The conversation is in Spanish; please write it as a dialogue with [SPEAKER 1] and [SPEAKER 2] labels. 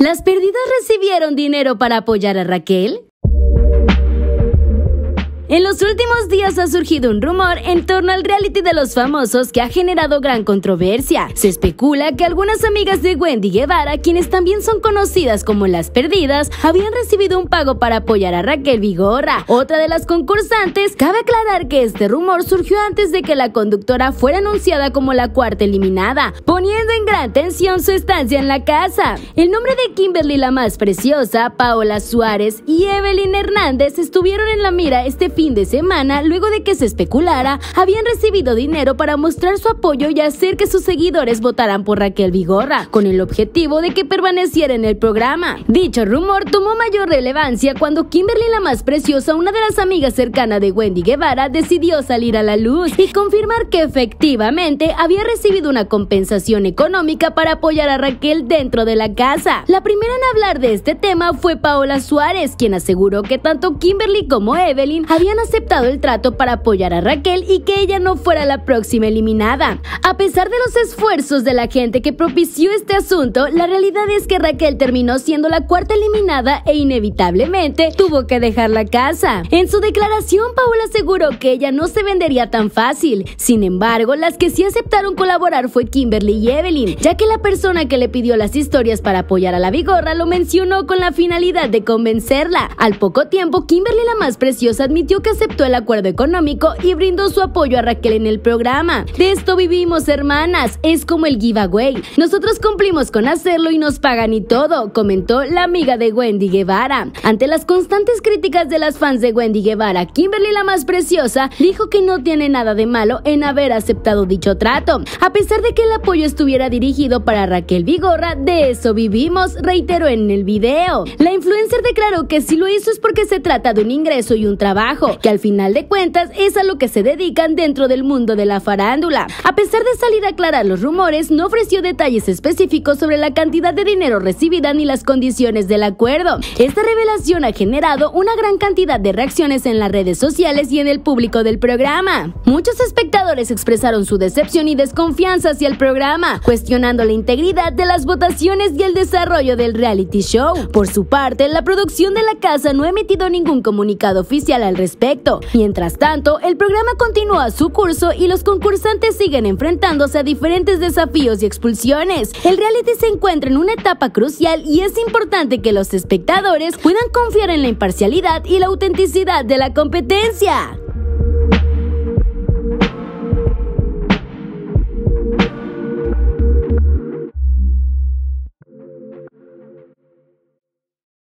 [SPEAKER 1] ¿Las perdidas recibieron dinero para apoyar a Raquel? En los últimos días ha surgido un rumor en torno al reality de los famosos que ha generado gran controversia. Se especula que algunas amigas de Wendy Guevara, quienes también son conocidas como las perdidas, habían recibido un pago para apoyar a Raquel Vigorra, otra de las concursantes. Cabe aclarar que este rumor surgió antes de que la conductora fuera anunciada como la cuarta eliminada, poniendo en gran tensión su estancia en la casa. El nombre de Kimberly la más preciosa, Paola Suárez y Evelyn Hernández estuvieron en la mira este fin fin de semana luego de que se especulara habían recibido dinero para mostrar su apoyo y hacer que sus seguidores votaran por Raquel Vigorra, con el objetivo de que permaneciera en el programa. Dicho rumor tomó mayor relevancia cuando Kimberly la más preciosa, una de las amigas cercanas de Wendy Guevara, decidió salir a la luz y confirmar que efectivamente había recibido una compensación económica para apoyar a Raquel dentro de la casa. La primera en hablar de este tema fue Paola Suárez, quien aseguró que tanto Kimberly como Evelyn habían han aceptado el trato para apoyar a Raquel y que ella no fuera la próxima eliminada. A pesar de los esfuerzos de la gente que propició este asunto, la realidad es que Raquel terminó siendo la cuarta eliminada e inevitablemente tuvo que dejar la casa. En su declaración, Paula aseguró que ella no se vendería tan fácil. Sin embargo, las que sí aceptaron colaborar fue Kimberly y Evelyn, ya que la persona que le pidió las historias para apoyar a la Vigorra lo mencionó con la finalidad de convencerla. Al poco tiempo, Kimberly la más preciosa admitió que aceptó el acuerdo económico y brindó su apoyo a Raquel en el programa. De esto vivimos, hermanas, es como el giveaway. Nosotros cumplimos con hacerlo y nos pagan y todo, comentó la amiga de Wendy Guevara. Ante las constantes críticas de las fans de Wendy Guevara, Kimberly la más preciosa dijo que no tiene nada de malo en haber aceptado dicho trato, a pesar de que el apoyo estuviera dirigido para Raquel Vigorra, de eso vivimos, reiteró en el video. La influencer declaró que si lo hizo es porque se trata de un ingreso y un trabajo que al final de cuentas es a lo que se dedican dentro del mundo de la farándula. A pesar de salir a aclarar los rumores, no ofreció detalles específicos sobre la cantidad de dinero recibida ni las condiciones del acuerdo. Esta revelación ha generado una gran cantidad de reacciones en las redes sociales y en el público del programa. Muchos espectadores expresaron su decepción y desconfianza hacia el programa, cuestionando la integridad de las votaciones y el desarrollo del reality show. Por su parte, la producción de la casa no ha emitido ningún comunicado oficial al respecto Mientras tanto, el programa continúa su curso y los concursantes siguen enfrentándose a diferentes desafíos y expulsiones. El reality se encuentra en una etapa crucial y es importante que los espectadores puedan confiar en la imparcialidad y la autenticidad de la competencia.